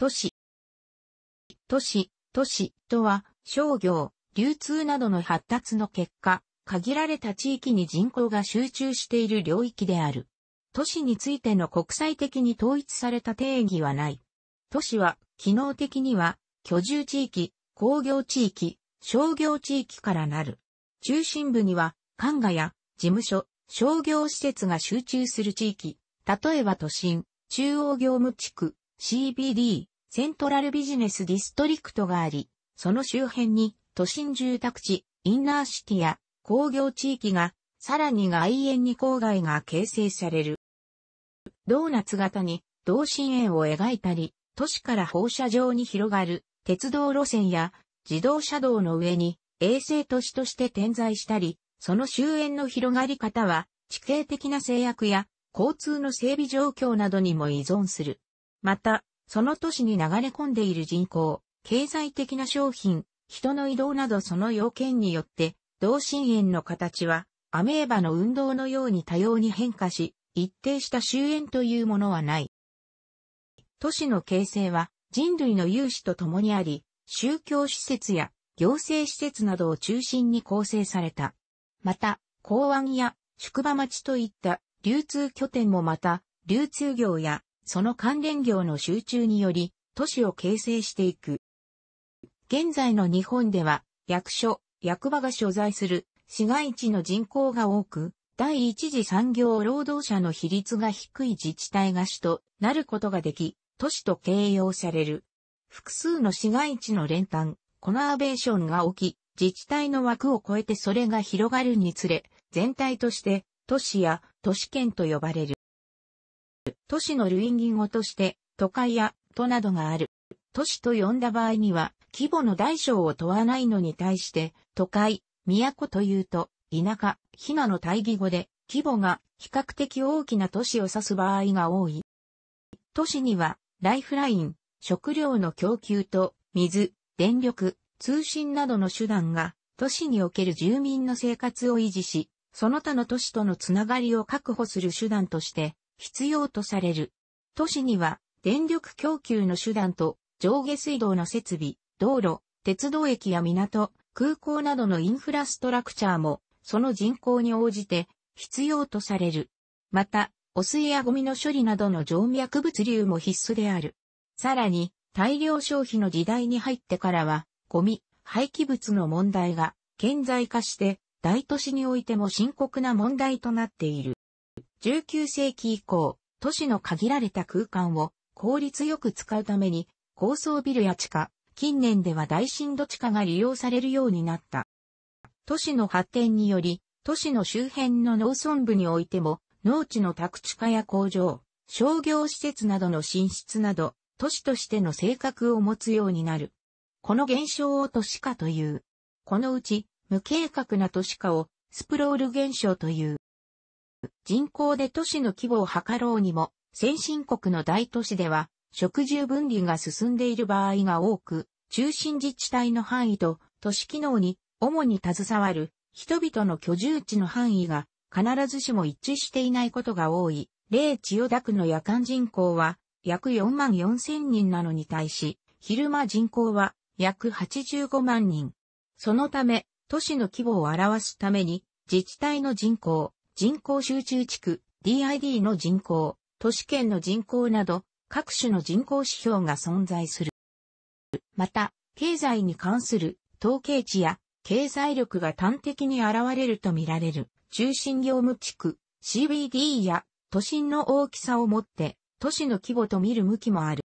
都市。都市、都市とは、商業、流通などの発達の結果、限られた地域に人口が集中している領域である。都市についての国際的に統一された定義はない。都市は、機能的には、居住地域、工業地域、商業地域からなる。中心部には、管河や、事務所、商業施設が集中する地域、例えば都心、中央業務地区、CBD、セントラルビジネスディストリクトがあり、その周辺に都心住宅地、インナーシティや工業地域が、さらに外縁に郊外が形成される。ドーナツ型に同心円を描いたり、都市から放射状に広がる鉄道路線や自動車道の上に衛星都市として点在したり、その周縁の広がり方は地形的な制約や交通の整備状況などにも依存する。また、その都市に流れ込んでいる人口、経済的な商品、人の移動などその要件によって、同心円の形は、アメーバの運動のように多様に変化し、一定した終焉というものはない。都市の形成は人類の有志と共にあり、宗教施設や行政施設などを中心に構成された。また、港湾や宿場町といった流通拠点もまた、流通業やその関連業の集中により、都市を形成していく。現在の日本では、役所、役場が所在する市街地の人口が多く、第一次産業労働者の比率が低い自治体が主となることができ、都市と形容される。複数の市街地の連単、コナーベーションが起き、自治体の枠を超えてそれが広がるにつれ、全体として都市や都市圏と呼ばれる。都市の類義語として、都会や都などがある。都市と呼んだ場合には、規模の大小を問わないのに対して、都会、都というと、田舎、ひなの対義語で、規模が比較的大きな都市を指す場合が多い。都市には、ライフライン、食料の供給と、水、電力、通信などの手段が、都市における住民の生活を維持し、その他の都市とのつながりを確保する手段として必要とされる。都市には電力供給の手段と上下水道の設備、道路、鉄道駅や港、空港などのインフラストラクチャーもその人口に応じて必要とされる。また、汚水やゴミの処理などの静脈物流も必須である。さらに、大量消費の時代に入ってからは、ゴミ、廃棄物の問題が顕在化して、大都市においても深刻な問題となっている。19世紀以降、都市の限られた空間を効率よく使うために、高層ビルや地下、近年では大震度地下が利用されるようになった。都市の発展により、都市の周辺の農村部においても、農地の宅地化や工場、商業施設などの進出など、都市としての性格を持つようになる。この現象を都市化という。このうち、無計画な都市化をスプロール現象という。人口で都市の規模を測ろうにも、先進国の大都市では、食住分離が進んでいる場合が多く、中心自治体の範囲と都市機能に主に携わる人々の居住地の範囲が必ずしも一致していないことが多い。例千代田区の夜間人口は約4万4千人なのに対し、昼間人口は約85万人。そのため、都市の規模を表すために、自治体の人口、人口集中地区、DID の人口、都市圏の人口など、各種の人口指標が存在する。また、経済に関する統計値や経済力が端的に現れるとみられる中心業務地区 CBD や都心の大きさをもって都市の規模と見る向きもある。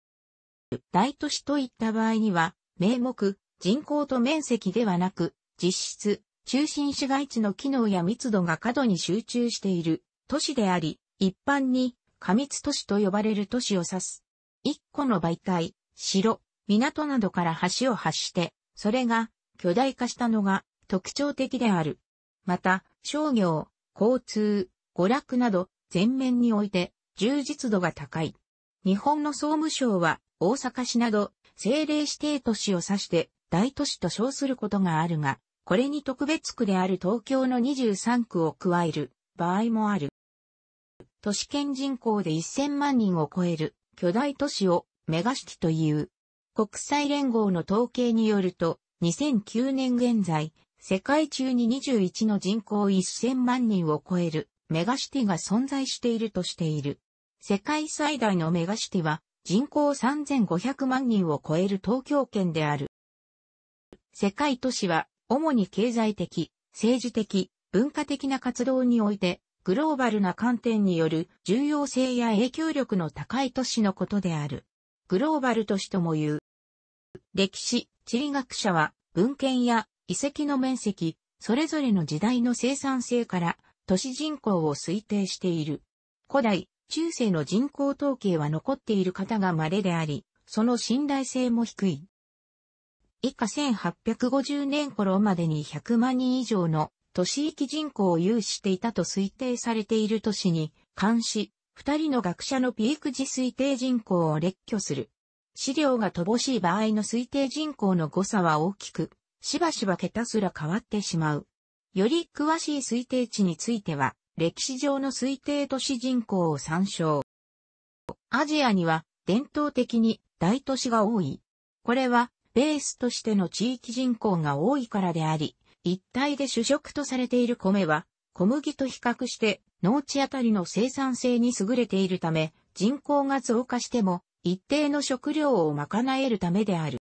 大都市といった場合には名目、人口と面積ではなく実質中心市街地の機能や密度が過度に集中している都市であり、一般に過密都市と呼ばれる都市を指す。一個の媒体、城、港などから橋を発して、それが巨大化したのが特徴的である。また、商業、交通、娯楽など全面において充実度が高い。日本の総務省は大阪市など政令指定都市を指して大都市と称することがあるが、これに特別区である東京の23区を加える場合もある。都市圏人口で1000万人を超える巨大都市をメガシティという。国際連合の統計によると、2009年現在、世界中に21の人口1000万人を超えるメガシティが存在しているとしている。世界最大のメガシティは人口3500万人を超える東京圏である。世界都市は主に経済的、政治的、文化的な活動において、グローバルな観点による重要性や影響力の高い都市のことである。グローバル都市とも言う。歴史、地理学者は、文献や遺跡の面積、それぞれの時代の生産性から都市人口を推定している。古代、中世の人口統計は残っている方が稀であり、その信頼性も低い。以下1850年頃までに100万人以上の都市域人口を有していたと推定されている都市に関し、二人の学者のピーク時推定人口を列挙する。資料が乏しい場合の推定人口の誤差は大きく、しばしば桁すら変わってしまう。より詳しい推定値については、歴史上の推定都市人口を参照。アジアには伝統的に大都市が多い。これはベースとしての地域人口が多いからであり、一体で主食とされている米は、小麦と比較して農地あたりの生産性に優れているため、人口が増加しても一定の食料を賄えるためである。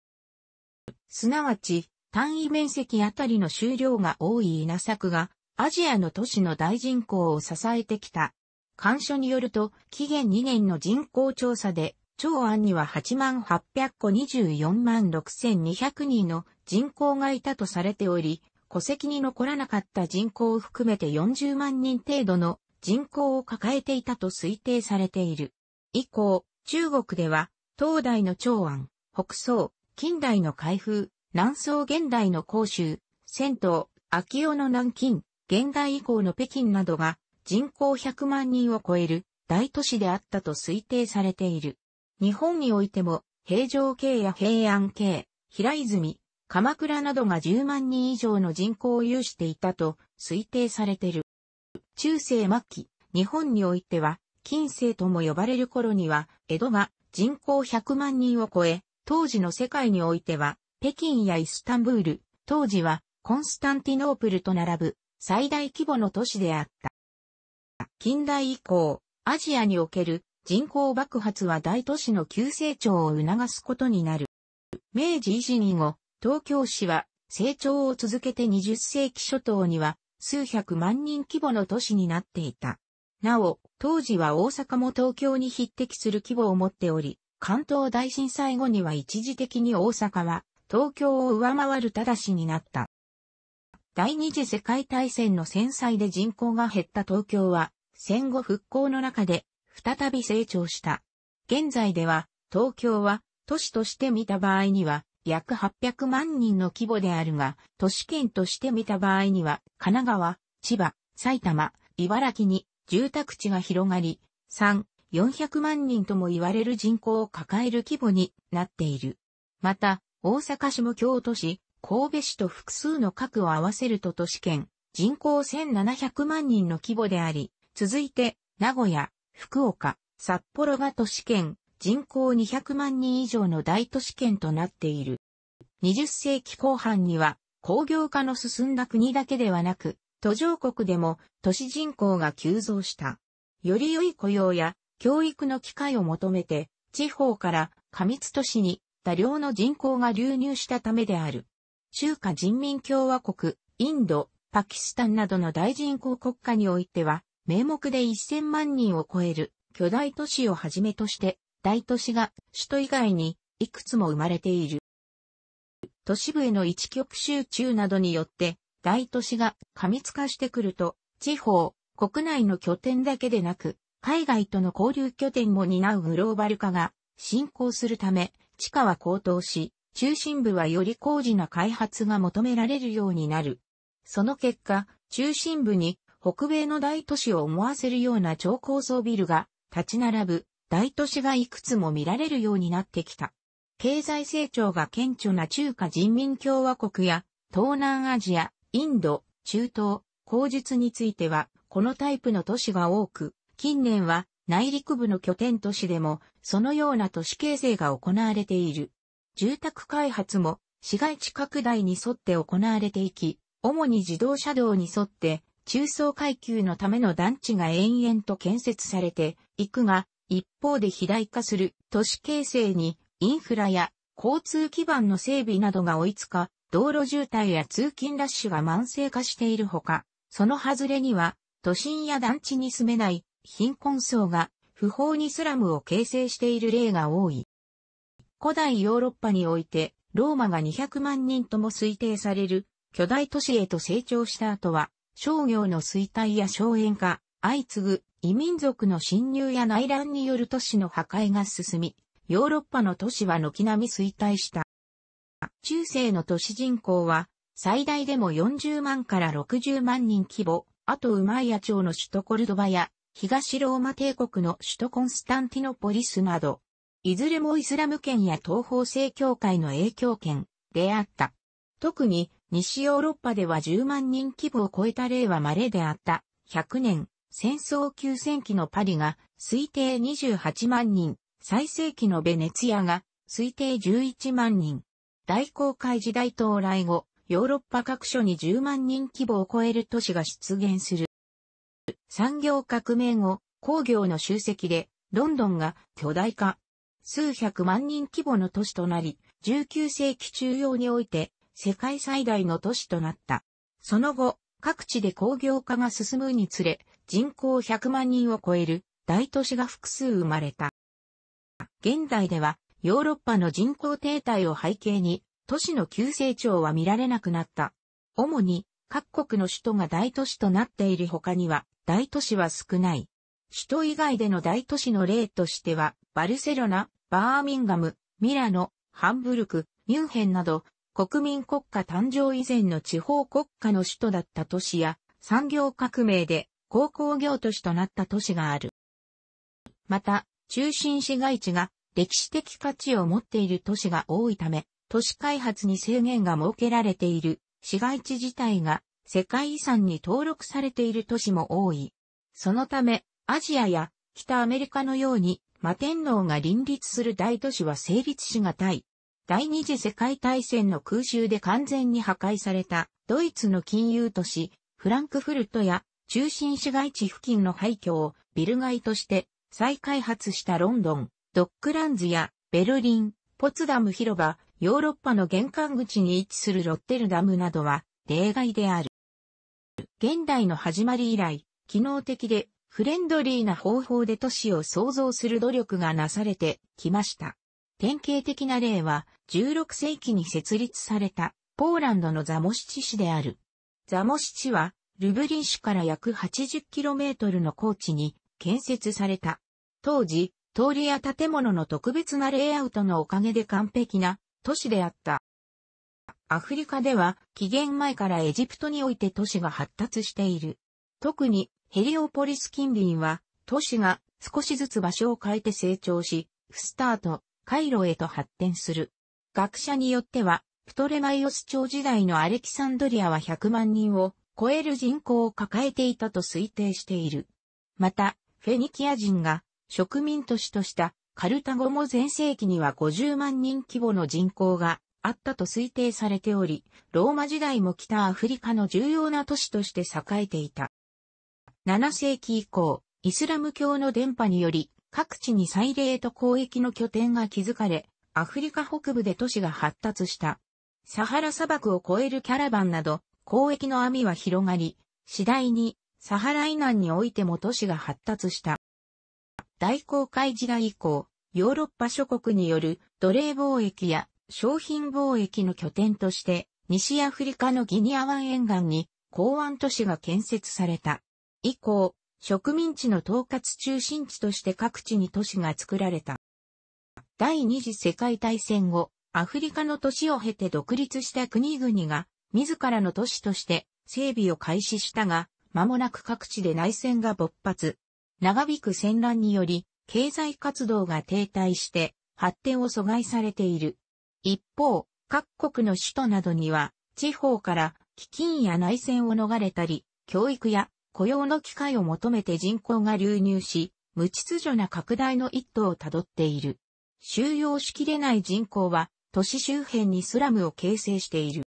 すなわち、単位面積あたりの収量が多い稲作が、アジアの都市の大人口を支えてきた。干所によると、期限2年の人口調査で、長安には8万800個24万6200人の人口がいたとされており、戸籍に残らなかった人口を含めて40万人程度の人口を抱えていたと推定されている。以降、中国では、東大の長安、北宋、近代の開封、南宋現代の甲州、仙洞、秋代の南京、現代以降の北京などが人口100万人を超える大都市であったと推定されている。日本においても、平城系や平安系、平泉、鎌倉などが10万人以上の人口を有していたと推定されてる。中世末期、日本においては、近世とも呼ばれる頃には、江戸が人口100万人を超え、当時の世界においては、北京やイスタンブール、当時はコンスタンティノープルと並ぶ最大規模の都市であった。近代以降、アジアにおける人口爆発は大都市の急成長を促すことになる。明治維新以後、東京市は成長を続けて20世紀初頭には数百万人規模の都市になっていた。なお、当時は大阪も東京に匹敵する規模を持っており、関東大震災後には一時的に大阪は東京を上回るただしになった。第二次世界大戦の戦災で人口が減った東京は、戦後復興の中で再び成長した。現在では、東京は都市として見た場合には、約800万人の規模であるが、都市圏として見た場合には、神奈川、千葉、埼玉、茨城に住宅地が広がり、3、400万人とも言われる人口を抱える規模になっている。また、大阪市も京都市、神戸市と複数の核を合わせると都市圏、人口1700万人の規模であり、続いて、名古屋、福岡、札幌が都市圏、人口200万人以上の大都市圏となっている。20世紀後半には工業化の進んだ国だけではなく、途上国でも都市人口が急増した。より良い雇用や教育の機会を求めて、地方から過密都市に多量の人口が流入したためである。中華人民共和国、インド、パキスタンなどの大人口国家においては、名目で1000万人を超える巨大都市をはじめとして、大都市が首都以外にいくつも生まれている。都市部への一極集中などによって、大都市が過密化してくると、地方、国内の拠点だけでなく、海外との交流拠点も担うグローバル化が進行するため、地価は高騰し、中心部はより高次な開発が求められるようになる。その結果、中心部に北米の大都市を思わせるような超高層ビルが立ち並ぶ大都市がいくつも見られるようになってきた。経済成長が顕著な中華人民共和国や東南アジア、インド、中東、口述についてはこのタイプの都市が多く、近年は内陸部の拠点都市でもそのような都市形成が行われている。住宅開発も市街地拡大に沿って行われていき、主に自動車道に沿って中層階級のための団地が延々と建設されていくが、一方で肥大化する都市形成にインフラや交通基盤の整備などが追いつか、道路渋滞や通勤ラッシュが慢性化しているほか、その外れには都心や団地に住めない貧困層が不法にスラムを形成している例が多い。古代ヨーロッパにおいてローマが200万人とも推定される巨大都市へと成長した後は商業の衰退や消園化、相次ぐ異民族の侵入や内乱による都市の破壊が進み、ヨーロッパの都市は軒並み衰退した。中世の都市人口は最大でも40万から60万人規模、あとウマイア朝の首都コルドバや東ローマ帝国の首都コンスタンティノポリスなど、いずれもイスラム圏や東方正教会の影響圏であった。特に西ヨーロッパでは10万人規模を超えた例は稀であった。100年、戦争休戦期のパリが推定28万人、最盛期のベネツィアが推定11万人。大航海時代到来後、ヨーロッパ各所に10万人規模を超える都市が出現する。産業革命後、工業の集積で、ロンドンが巨大化。数百万人規模の都市となり、19世紀中央において、世界最大の都市となった。その後、各地で工業化が進むにつれ、人口100万人を超える大都市が複数生まれた。現代では、ヨーロッパの人口停滞を背景に、都市の急成長は見られなくなった。主に、各国の首都が大都市となっている他には、大都市は少ない。首都以外での大都市の例としては、バルセロナ、バーミンガム、ミラノ、ハンブルク、ミュンヘンなど、国民国家誕生以前の地方国家の首都だった都市や、産業革命で高工業都市となった都市がある。また、中心市街地が歴史的価値を持っている都市が多いため、都市開発に制限が設けられている市街地自体が世界遺産に登録されている都市も多い。そのため、アジアや北アメリカのように摩天楼が林立する大都市は成立しがたい。第二次世界大戦の空襲で完全に破壊されたドイツの金融都市フランクフルトや中心市街地付近の廃墟をビル街として再開発したロンドン、ドックランズやベルリン、ポツダム広場、ヨーロッパの玄関口に位置するロッテルダムなどは例外である。現代の始まり以来、機能的でフレンドリーな方法で都市を創造する努力がなされてきました。典型的な例は、16世紀に設立された、ポーランドのザモシチ市である。ザモシチは、ルブリン市から約 80km の高地に建設された。当時、通りや建物の特別なレイアウトのおかげで完璧な都市であった。アフリカでは紀元前からエジプトにおいて都市が発達している。特にヘリオポリス近隣は都市が少しずつ場所を変えて成長し、スタート、回路へと発展する。学者によっては、プトレマイオス朝時代のアレキサンドリアは100万人を超える人口を抱えていたと推定している。また、フェニキア人が植民都市としたカルタゴも前世紀には50万人規模の人口があったと推定されており、ローマ時代も北アフリカの重要な都市として栄えていた。7世紀以降、イスラム教の伝播により各地に祭礼と交易の拠点が築かれ、アフリカ北部で都市が発達した。サハラ砂漠を越えるキャラバンなど、交易の網は広がり、次第にサハラ以南においても都市が発達した。大航海時代以降、ヨーロッパ諸国による奴隷貿易や商品貿易の拠点として、西アフリカのギニア湾沿岸に港湾都市が建設された。以降、植民地の統括中心地として各地に都市が作られた。第二次世界大戦後、アフリカの都市を経て独立した国々が、自らの都市として整備を開始したが、間もなく各地で内戦が勃発。長引く戦乱により、経済活動が停滞して、発展を阻害されている。一方、各国の首都などには、地方から基金や内戦を逃れたり、教育や雇用の機会を求めて人口が流入し、無秩序な拡大の一途をたどっている。収容しきれない人口は、都市周辺にスラムを形成している。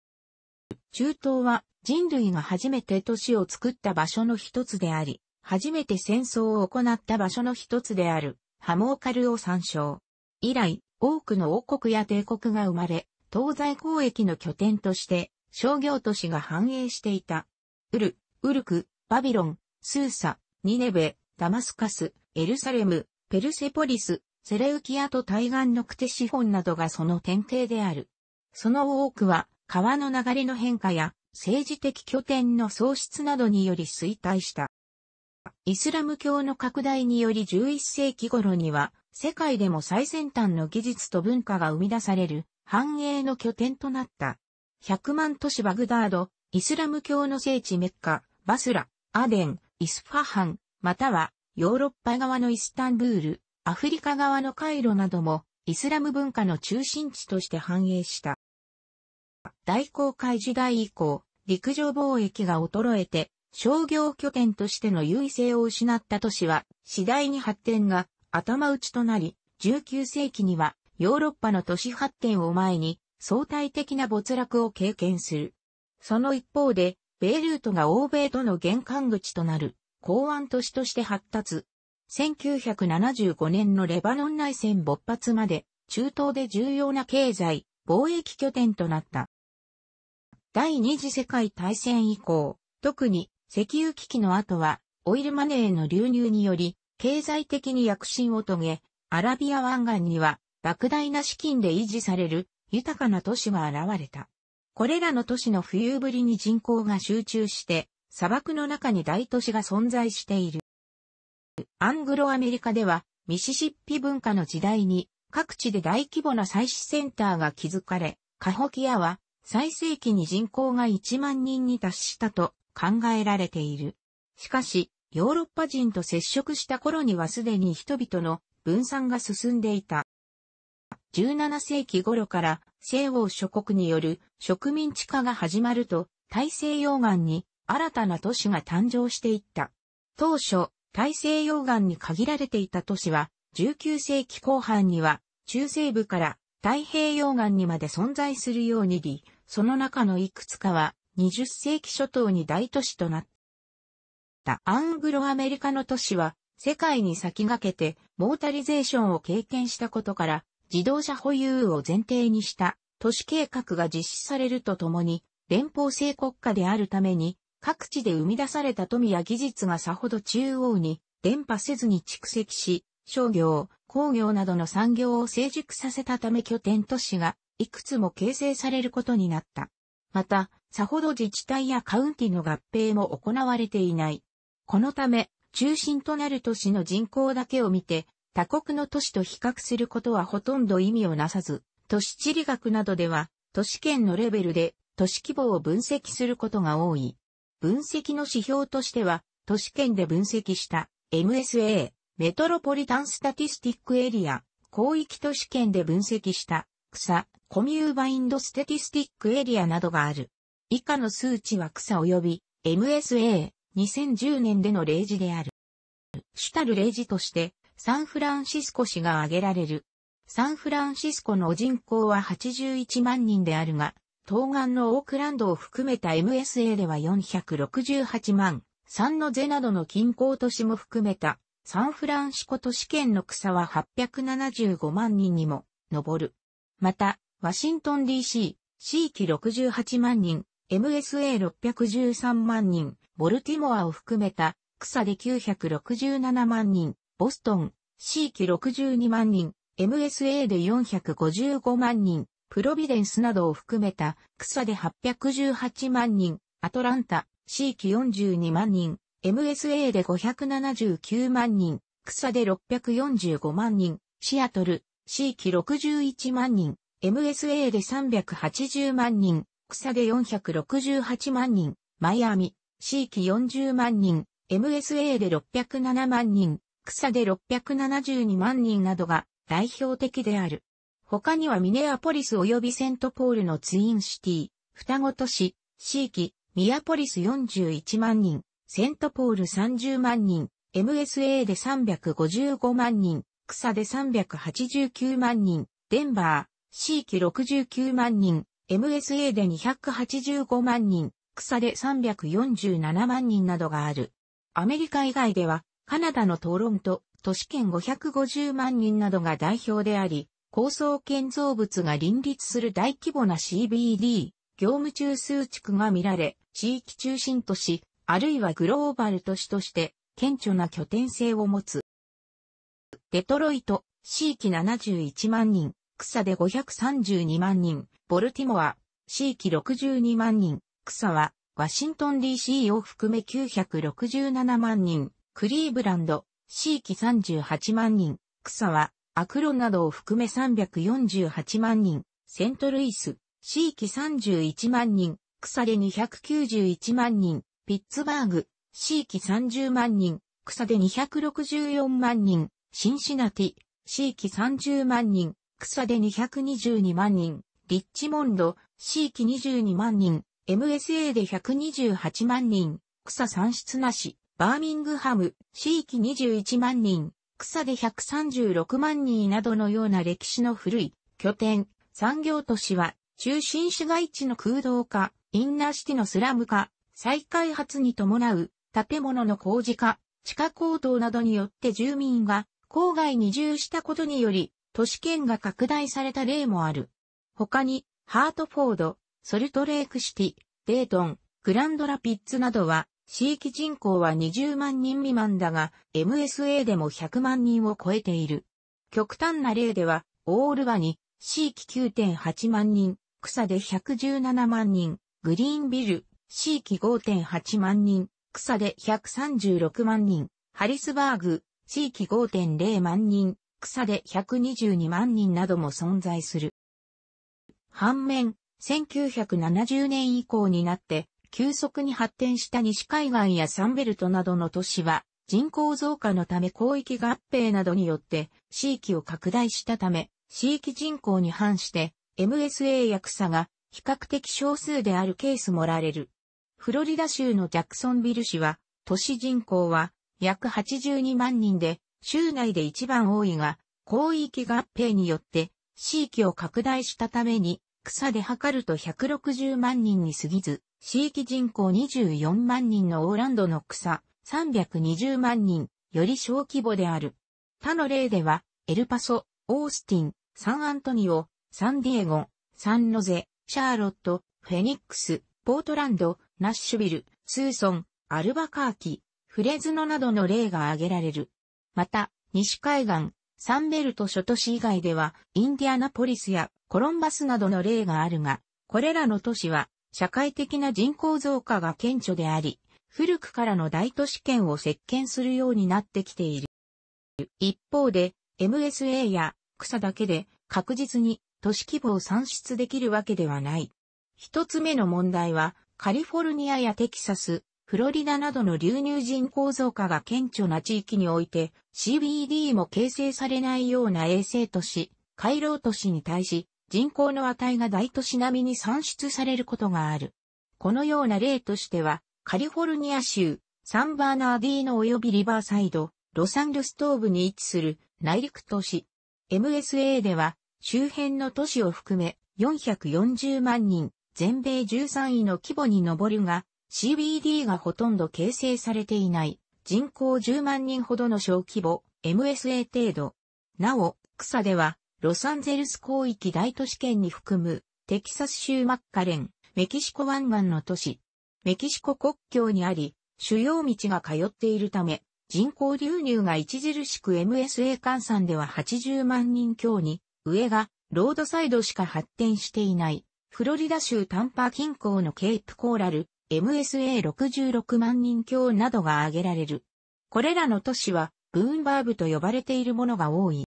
中東は人類が初めて都市を作った場所の一つであり、初めて戦争を行った場所の一つである、ハモーカルを参照。以来、多くの王国や帝国が生まれ、東西交易の拠点として、商業都市が繁栄していた。ウル、ウルク、バビロン、スーサ、ニネベ、ダマスカス、エルサレム、ペルセポリス、セレウキアと対岸のクテシフォンなどがその典型である。その多くは、川の流れの変化や、政治的拠点の喪失などにより衰退した。イスラム教の拡大により11世紀頃には、世界でも最先端の技術と文化が生み出される繁栄の拠点となった。100万都市バグダード、イスラム教の聖地メッカ、バスラ、アデン、イスファハン、またはヨーロッパ側のイスタンブール、アフリカ側のカイロなどもイスラム文化の中心地として繁栄した。大航海時代以降、陸上貿易が衰えて商業拠点としての優位性を失った都市は次第に発展が頭打ちとなり、19世紀にはヨーロッパの都市発展を前に相対的な没落を経験する。その一方でベイルートが欧米との玄関口となる港湾都市として発達。1975年のレバノン内戦勃発まで、中東で重要な経済、貿易拠点となった。第二次世界大戦以降、特に石油危機の後は、オイルマネーの流入により、経済的に躍進を遂げ、アラビア湾岸には、莫大な資金で維持される豊かな都市が現れた。これらの都市の冬ぶりに人口が集中して、砂漠の中に大都市が存在している。アングロアメリカでは、ミシシッピ文化の時代に、各地で大規模な採取センターが築かれ、カホキアは、最盛期に人口が1万人に達したと考えられている。しかし、ヨーロッパ人と接触した頃にはすでに人々の分散が進んでいた。17世紀頃から西欧諸国による植民地化が始まると、大西洋岸に新たな都市が誕生していった。当初、大西洋岸に限られていた都市は、19世紀後半には、中西部から太平洋岸にまで存在するようにり、その中のいくつかは、20世紀初頭に大都市となった。アングロアメリカの都市は、世界に先駆けて、モータリゼーションを経験したことから、自動車保有を前提にした都市計画が実施されるとともに、連邦制国家であるために、各地で生み出された富や技術がさほど中央に伝播せずに蓄積し、商業、工業などの産業を成熟させたため拠点都市がいくつも形成されることになった。また、さほど自治体やカウンティの合併も行われていない。このため、中心となる都市の人口だけを見て、他国の都市と比較することはほとんど意味をなさず、都市地理学などでは、都市圏のレベルで都市規模を分析することが多い。分析の指標としては、都市圏で分析した MSA、メトロポリタンスタティスティックエリア、広域都市圏で分析した草、コミューバインドステティスティックエリアなどがある。以下の数値は草及び MSA2010 年での例示である。主たる例示としてサンフランシスコ市が挙げられる。サンフランシスコの人口は81万人であるが、東岸のオークランドを含めた MSA では468万、サンノゼなどの近郊都市も含めた、サンフランシコ都市圏の草は875万人にも上る。また、ワシントン DC、地域68万人、MSA613 万人、ボルティモアを含めた草で967万人、ボストン、C 期62万人、MSA で455万人、プロビデンスなどを含めた、草で818万人、アトランタ、C 期42万人、MSA で579万人、草で645万人、シアトル、C 期61万人、MSA で380万人、草で468万人、マイアミ、C 期40万人、MSA で607万人、草で672万人などが代表的である。他にはミネアポリス及びセントポールのツインシティ、双子都市、地域、ミアポリス41万人、セントポール30万人、MSA で355万人、草で389万人、デンバー、地域69万人、MSA で285万人、草で347万人などがある。アメリカ以外では、カナダのトロント、都市圏550万人などが代表であり、高層建造物が林立する大規模な CBD、業務中枢地区が見られ、地域中心都市、あるいはグローバル都市として、顕著な拠点性を持つ。デトロイト、地域71万人、草で532万人、ボルティモア、地域62万人、草は、ワシントン DC を含め967万人、クリーブランド、地域38万人、草は、アクロなどを含め348万人、セントルイス、地域31万人、草で291万人、ピッツバーグ、地域30万人、草で264万人、シンシナティ、地域30万人、草で222万人、リッチモンド、地域22万人、MSA で128万人、草産出なし。バーミングハム、地域21万人、草で136万人などのような歴史の古い拠点、産業都市は、中心市街地の空洞化、インナーシティのスラム化、再開発に伴う建物の工事化、地下高騰などによって住民が郊外に移住したことにより、都市圏が拡大された例もある。他に、ハートフォード、ソルトレークシティ、デートン、グランドラピッツなどは、地域人口は20万人未満だが、MSA でも100万人を超えている。極端な例では、オールバニ、地域9.8万人、草で117万人、グリーンビル、地域5.8万人、草で136万人、ハリスバーグ、地域5.0万人、草で122万人なども存在する。反面、1970年以降になって、急速に発展した西海岸やサンベルトなどの都市は、人口増加のため広域合併などによって地域を拡大したため、地域人口に反して MSA や草が比較的少数であるケースもられる。フロリダ州のジャクソンビル市は、都市人口は約82万人で、州内で一番多いが、広域合併によって地域を拡大したために草で測ると160万人に過ぎず、地域人口24万人のオーランドの草、320万人、より小規模である。他の例では、エルパソ、オースティン、サンアントニオ、サンディエゴ、サンロゼ、シャーロット、フェニックス、ポートランド、ナッシュビル、スーソン、アルバカーキ、フレズノなどの例が挙げられる。また、西海岸、サンベルト諸都市以外では、インディアナポリスやコロンバスなどの例があるが、これらの都市は、社会的な人口増加が顕著であり、古くからの大都市圏を席巻するようになってきている。一方で、MSA や草だけで確実に都市規模を算出できるわけではない。一つ目の問題は、カリフォルニアやテキサス、フロリダなどの流入人口増加が顕著な地域において、CBD も形成されないような衛星都市、回廊都市に対し、人口の値が大都市並みに算出されることがある。このような例としては、カリフォルニア州、サンバーナーディーノ及びリバーサイド、ロサンルス東部に位置する内陸都市。MSA では、周辺の都市を含め440万人、全米13位の規模に上るが、CBD がほとんど形成されていない、人口10万人ほどの小規模、MSA 程度。なお、草では、ロサンゼルス広域大都市圏に含む、テキサス州マッカレン、メキシコ湾岸の都市。メキシコ国境にあり、主要道が通っているため、人口流入が著しく MSA 換算では80万人強に、上がロードサイドしか発展していない、フロリダ州タンパ近郊のケープコーラル、MSA66 万人強などが挙げられる。これらの都市は、ブーンバーブと呼ばれているものが多い。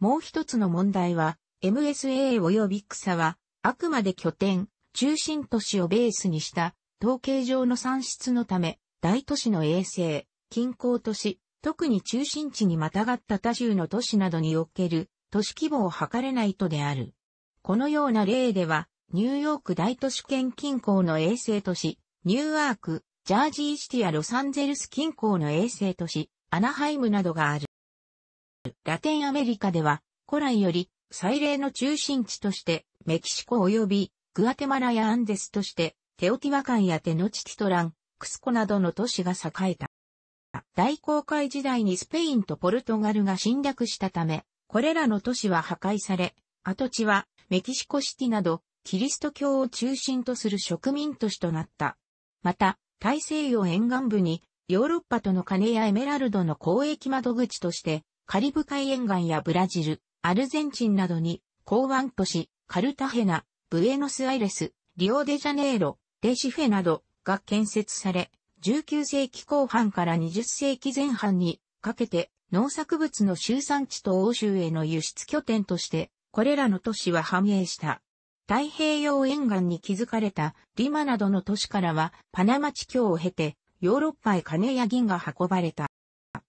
もう一つの問題は、MSA 及び草は、あくまで拠点、中心都市をベースにした、統計上の算出のため、大都市の衛星、近郊都市、特に中心地にまたがった他州の都市などにおける、都市規模を測れないとである。このような例では、ニューヨーク大都市圏近郊の衛星都市、ニューアーク、ジャージーシティやロサンゼルス近郊の衛星都市、アナハイムなどがある。ラテンアメリカでは、古来より、祭礼の中心地として、メキシコ及び、グアテマラやアンデスとして、テオティワカンやテノチティトラン、クスコなどの都市が栄えた。大航海時代にスペインとポルトガルが侵略したため、これらの都市は破壊され、跡地はメキシコシティなどキリスト教を中心とする植民都市となった。また、大西洋沿岸部にヨーロッパとの金やエメラルドの交易窓口として、カリブ海沿岸やブラジル、アルゼンチンなどに、港湾都市、カルタヘナ、ブエノスアイレス、リオデジャネイロ、デシフェなどが建設され、19世紀後半から20世紀前半にかけて農作物の集産地と欧州への輸出拠点として、これらの都市は繁栄した。太平洋沿岸に築かれたリマなどの都市からはパナマ地境を経てヨーロッパへ金や銀が運ばれた。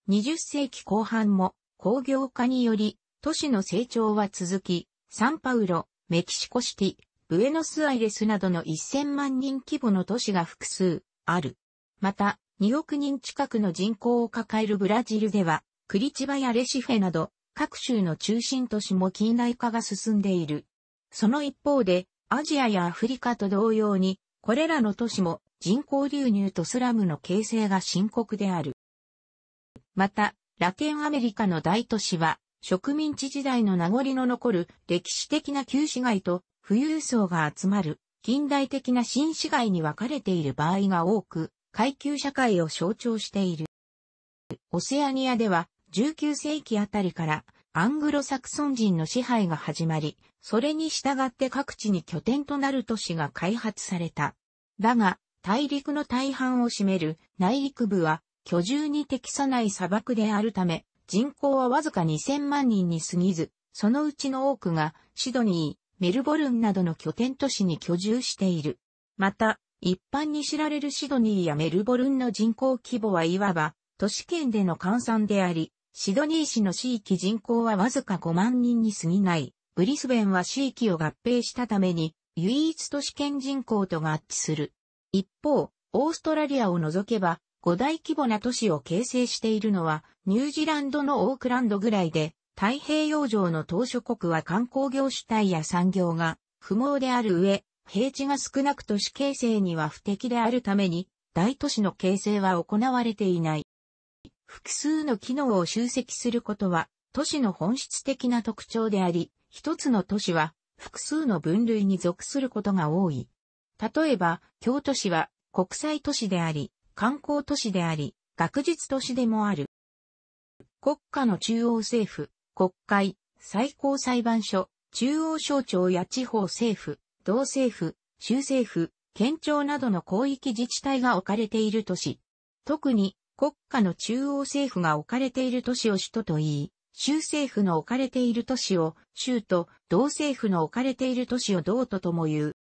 20世紀後半も工業化により都市の成長は続き、サンパウロ、メキシコシティ、ブエノスアイレスなどの1000万人規模の都市が複数ある。また、2億人近くの人口を抱えるブラジルでは、クリチバやレシフェなど、各州の中心都市も近代化が進んでいる。その一方で、アジアやアフリカと同様に、これらの都市も人口流入とスラムの形成が深刻である。また、ラテンアメリカの大都市は、植民地時代の名残の残る歴史的な旧市街と富裕層が集まる近代的な新市街に分かれている場合が多く、階級社会を象徴している。オセアニアでは19世紀あたりからアングロサクソン人の支配が始まり、それに従って各地に拠点となる都市が開発された。だが、大陸の大半を占める内陸部は居住に適さない砂漠であるため、人口はわずか2000万人に過ぎず、そのうちの多くがシドニー、メルボルンなどの拠点都市に居住している。また、一般に知られるシドニーやメルボルンの人口規模はいわば都市圏での換算であり、シドニー市の地域人口はわずか5万人に過ぎない。ブリスベンは地域を合併したために、唯一都市圏人口と合致する。一方、オーストラリアを除けば、5大規模な都市を形成しているのは、ニュージーランドのオークランドぐらいで、太平洋上の島諸国は観光業主体や産業が不毛である上、平地が少なく都市形成には不適であるために、大都市の形成は行われていない。複数の機能を集積することは、都市の本質的な特徴であり、一つの都市は複数の分類に属することが多い。例えば、京都市は国際都市であり、観光都市であり、学術都市でもある。国家の中央政府、国会、最高裁判所、中央省庁や地方政府、同政府、州政府、県庁などの広域自治体が置かれている都市。特に国家の中央政府が置かれている都市を首都と言い、州政府の置かれている都市を州と、同政府の置かれている都市を道ととも言う。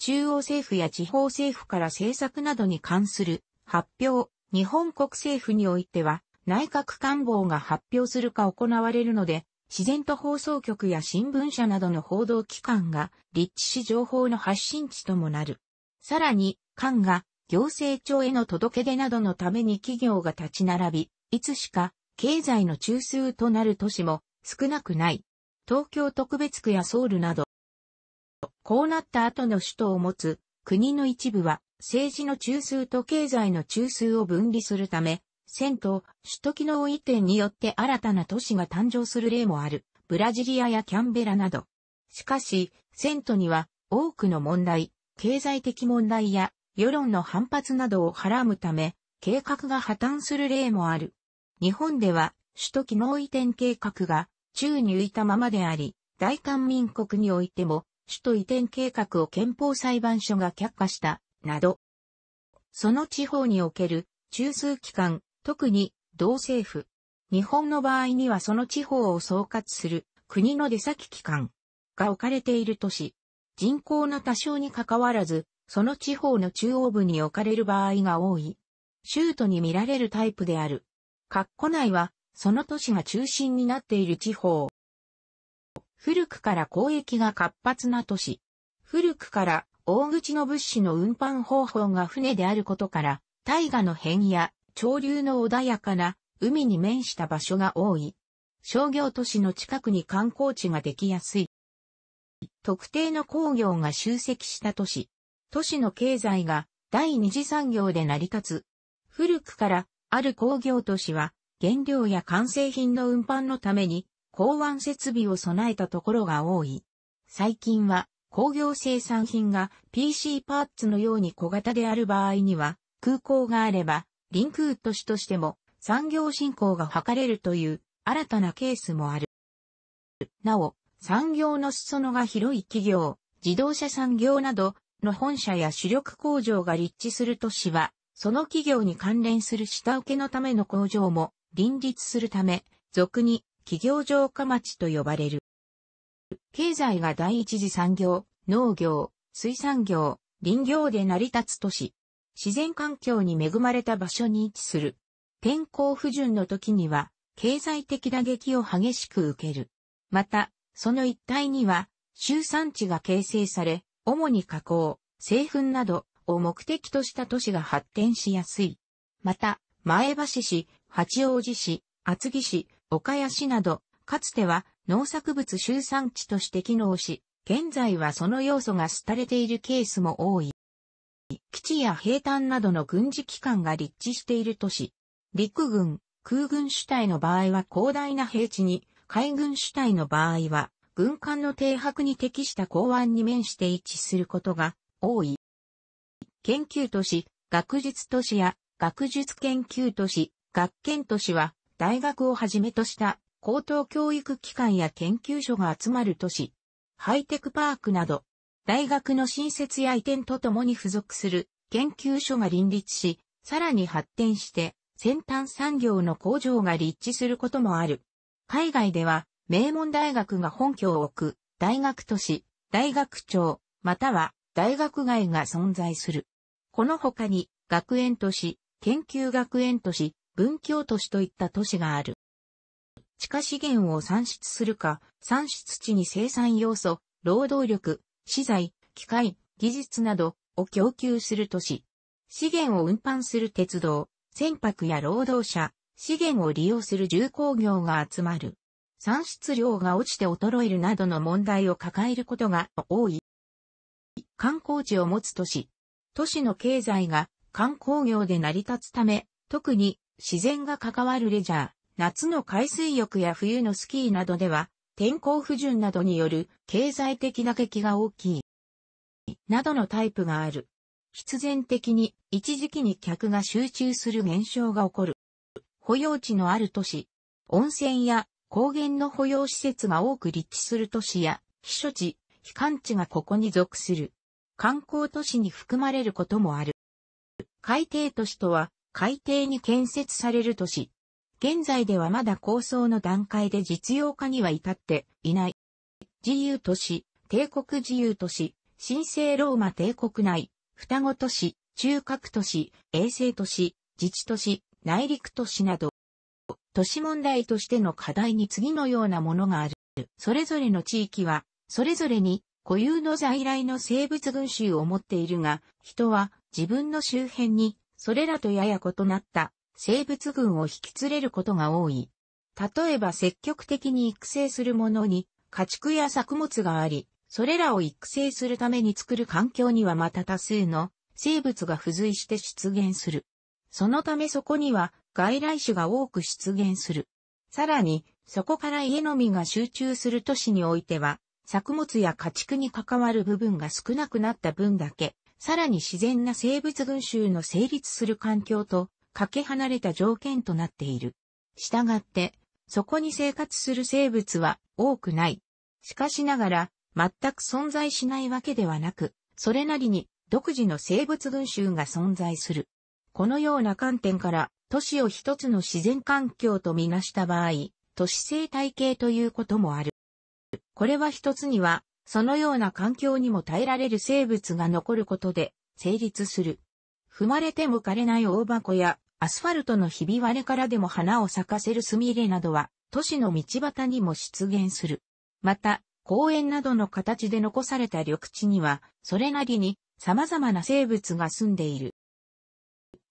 中央政府や地方政府から政策などに関する発表、日本国政府においては内閣官房が発表するか行われるので、自然と放送局や新聞社などの報道機関が立地し情報の発信地ともなる。さらに、官が行政庁への届け出などのために企業が立ち並び、いつしか経済の中枢となる都市も少なくない。東京特別区やソウルなど、こうなった後の首都を持つ国の一部は政治の中枢と経済の中枢を分離するため、戦と首都機能移転によって新たな都市が誕生する例もある、ブラジリアやキャンベラなど。しかし、戦都には多くの問題、経済的問題や世論の反発などをはらむため、計画が破綻する例もある。日本では、首都機能移転計画が宙に浮いたままであり、大韓民国においても、首都移転計画を憲法裁判所が却下した、など。その地方における中枢機関、特に同政府。日本の場合にはその地方を総括する国の出先機関が置かれている都市。人口の多少に関わらず、その地方の中央部に置かれる場合が多い。州都に見られるタイプである。括弧内は、その都市が中心になっている地方。古くから交易が活発な都市。古くから大口の物資の運搬方法が船であることから、大河の辺や潮流の穏やかな海に面した場所が多い。商業都市の近くに観光地ができやすい。特定の工業が集積した都市。都市の経済が第二次産業で成り立つ。古くからある工業都市は原料や完成品の運搬のために港湾設備を備えたところが多い。最近は工業生産品が PC パーツのように小型である場合には空港があれば臨空都市としても産業振興が図れるという新たなケースもある。なお、産業の裾野が広い企業、自動車産業などの本社や主力工場が立地する都市は、その企業に関連する下請けのための工場も林立するため、俗に企業城下町と呼ばれる。経済が第一次産業、農業、水産業、林業で成り立つ都市。自然環境に恵まれた場所に位置する。天候不順の時には、経済的打撃を激しく受ける。また、その一帯には、集産地が形成され、主に加工、製粉などを目的とした都市が発展しやすい。また、前橋市、八王子市、厚木市、岡谷市など、かつては農作物集産地として機能し、現在はその要素が廃れているケースも多い。基地や兵站などの軍事機関が立地している都市。陸軍、空軍主体の場合は広大な平地に、海軍主体の場合は軍艦の停泊に適した港湾に面して一致することが多い。研究都市、学術都市や学術研究都市、学研都市は大学をはじめとした高等教育機関や研究所が集まる都市、ハイテクパークなど、大学の新設や移転とともに付属する研究所が林立し、さらに発展して先端産業の工場が立地することもある。海外では名門大学が本拠を置く、大学都市、大学庁、または大学外が存在する。この他に、学園都市、研究学園都市、文教都市といった都市がある。地下資源を産出するか、産出地に生産要素、労働力、資材、機械、技術などを供給する都市。資源を運搬する鉄道、船舶や労働者、資源を利用する重工業が集まる。産出量が落ちて衰えるなどの問題を抱えることが多い。観光地を持つ都市。都市の経済が観光業で成り立つため、特に自然が関わるレジャー、夏の海水浴や冬のスキーなどでは、天候不順などによる経済的打撃が大きい。などのタイプがある。必然的に一時期に客が集中する現象が起こる。保養地のある都市、温泉や高原の保養施設が多く立地する都市や、避暑地、避寒地がここに属する。観光都市に含まれることもある。海底都市とは、海底に建設される都市。現在ではまだ構想の段階で実用化には至っていない。自由都市、帝国自由都市、神聖ローマ帝国内、双子都市、中核都市、衛星都市、自治都市、内陸都市など、都市問題としての課題に次のようなものがある。それぞれの地域は、それぞれに固有の在来の生物群衆を持っているが、人は自分の周辺に、それらとやや異なった生物群を引き連れることが多い。例えば積極的に育成するものに家畜や作物があり、それらを育成するために作る環境にはまた多数の生物が付随して出現する。そのためそこには外来種が多く出現する。さらに、そこから家のみが集中する都市においては、作物や家畜に関わる部分が少なくなった分だけ、さらに自然な生物群衆の成立する環境とかけ離れた条件となっている。したがって、そこに生活する生物は多くない。しかしながら、全く存在しないわけではなく、それなりに独自の生物群衆が存在する。このような観点から、都市を一つの自然環境とみなした場合、都市生態系ということもある。これは一つには、そのような環境にも耐えられる生物が残ることで、成立する。踏まれても枯れない大箱や、アスファルトのひび割れからでも花を咲かせるスミレなどは、都市の道端にも出現する。また、公園などの形で残された緑地には、それなりに様々な生物が住んでいる。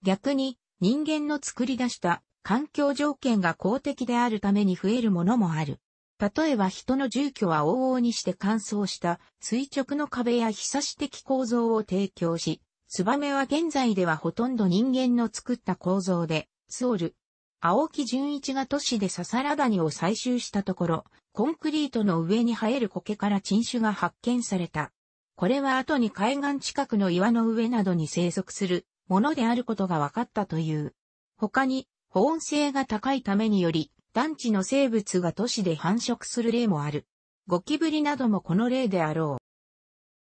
逆に人間の作り出した環境条件が公的であるために増えるものもある。例えば人の住居は往々にして乾燥した垂直の壁やひ差し的構造を提供し、ツバメは現在ではほとんど人間の作った構造で、ソウル、青木純一が都市でササラダニを採集したところ、コンクリートの上に生える苔から沈種が発見された。これは後に海岸近くの岩の上などに生息するものであることが分かったという。他に、保温性が高いためにより、団地の生物が都市で繁殖する例もある。ゴキブリなどもこの例であろ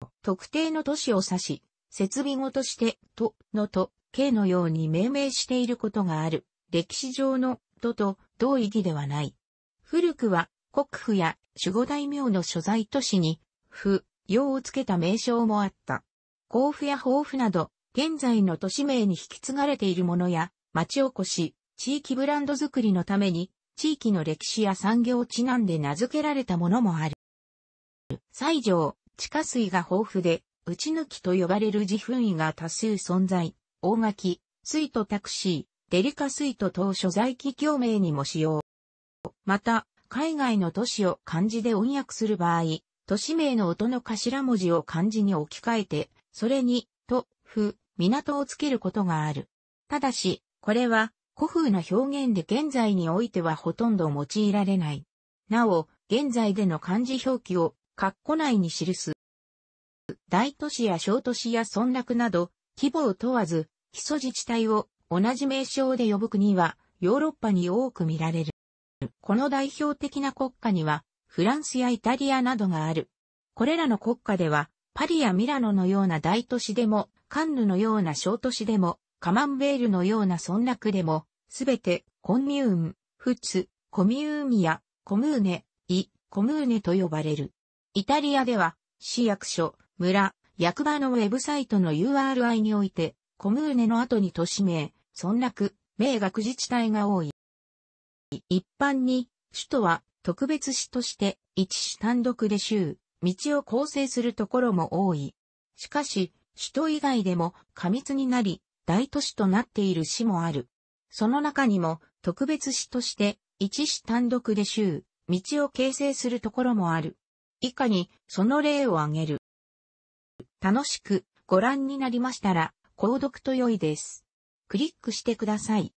う。特定の都市を指し、設備語として、と、のと、形のように命名していることがある。歴史上の、とと、同意義ではない。古くは、国府や守護大名の所在都市に、府、用をつけた名称もあった。甲府や豊府など、現在の都市名に引き継がれているものや、町おこし、地域ブランドづくりのために、地域の歴史や産業をちなんで名付けられたものもある。西条、地下水が豊富で、内抜きと呼ばれる自噴位が多数存在、大垣、水とタクシー、デリカ水と等所在企共名にも使用。また、海外の都市を漢字で音訳する場合、都市名の音の頭文字を漢字に置き換えて、それに、と、ふ、港をつけることがある。ただし、これは古風な表現で現在においてはほとんど用いられない。なお、現在での漢字表記を、括弧内に記す。大都市や小都市や村落など、規模を問わず、基礎自治体を同じ名称で呼ぶ国は、ヨーロッパに多く見られる。この代表的な国家には、フランスやイタリアなどがある。これらの国家では、パリやミラノのような大都市でもカンヌのような小都市でも、カマンベールのような村落でも、すべてコンミューン、フツ、コミューミア、コムーネ、イ、コムーネと呼ばれる。イタリアでは、市役所、村、役場のウェブサイトの URI において、コムーネの後に都市名、村落、名学自治体が多い。一般に、首都は特別市として一市単独で州、道を構成するところも多い。しかし、首都以外でも過密になり、大都市となっている市もある。その中にも、特別市として、一市単独で州、道を形成するところもある。以下に、その例を挙げる。楽しくご覧になりましたら、購読と良いです。クリックしてください。